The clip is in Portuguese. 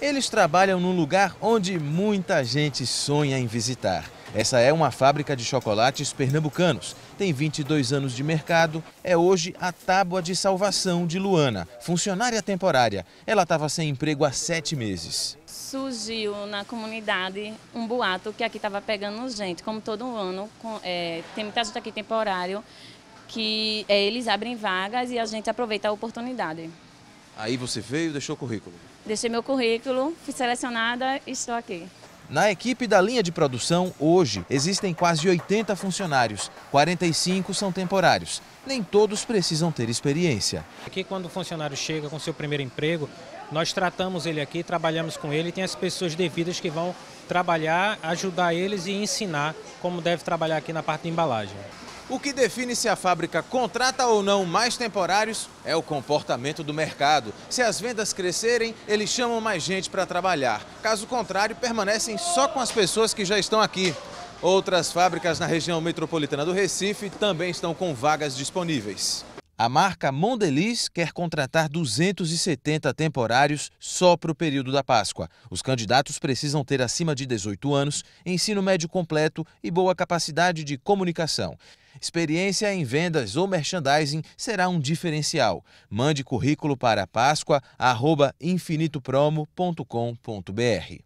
Eles trabalham num lugar onde muita gente sonha em visitar. Essa é uma fábrica de chocolates pernambucanos. Tem 22 anos de mercado, é hoje a tábua de salvação de Luana, funcionária temporária. Ela estava sem emprego há sete meses. Surgiu na comunidade um boato que aqui estava pegando gente, como todo ano. Com, é, tem muita gente aqui temporário, que é, eles abrem vagas e a gente aproveita a oportunidade. Aí você veio, e deixou o currículo? Deixei meu currículo, fui selecionada e estou aqui. Na equipe da linha de produção, hoje, existem quase 80 funcionários, 45 são temporários. Nem todos precisam ter experiência. Aqui, quando o funcionário chega com seu primeiro emprego, nós tratamos ele aqui, trabalhamos com ele, tem as pessoas devidas que vão trabalhar, ajudar eles e ensinar como deve trabalhar aqui na parte de embalagem. O que define se a fábrica contrata ou não mais temporários é o comportamento do mercado. Se as vendas crescerem, eles chamam mais gente para trabalhar. Caso contrário, permanecem só com as pessoas que já estão aqui. Outras fábricas na região metropolitana do Recife também estão com vagas disponíveis. A marca Mondeliz quer contratar 270 temporários só para o período da Páscoa. Os candidatos precisam ter acima de 18 anos, ensino médio completo e boa capacidade de comunicação. Experiência em vendas ou merchandising será um diferencial. Mande currículo para páscoa.infinitopromo.com.br.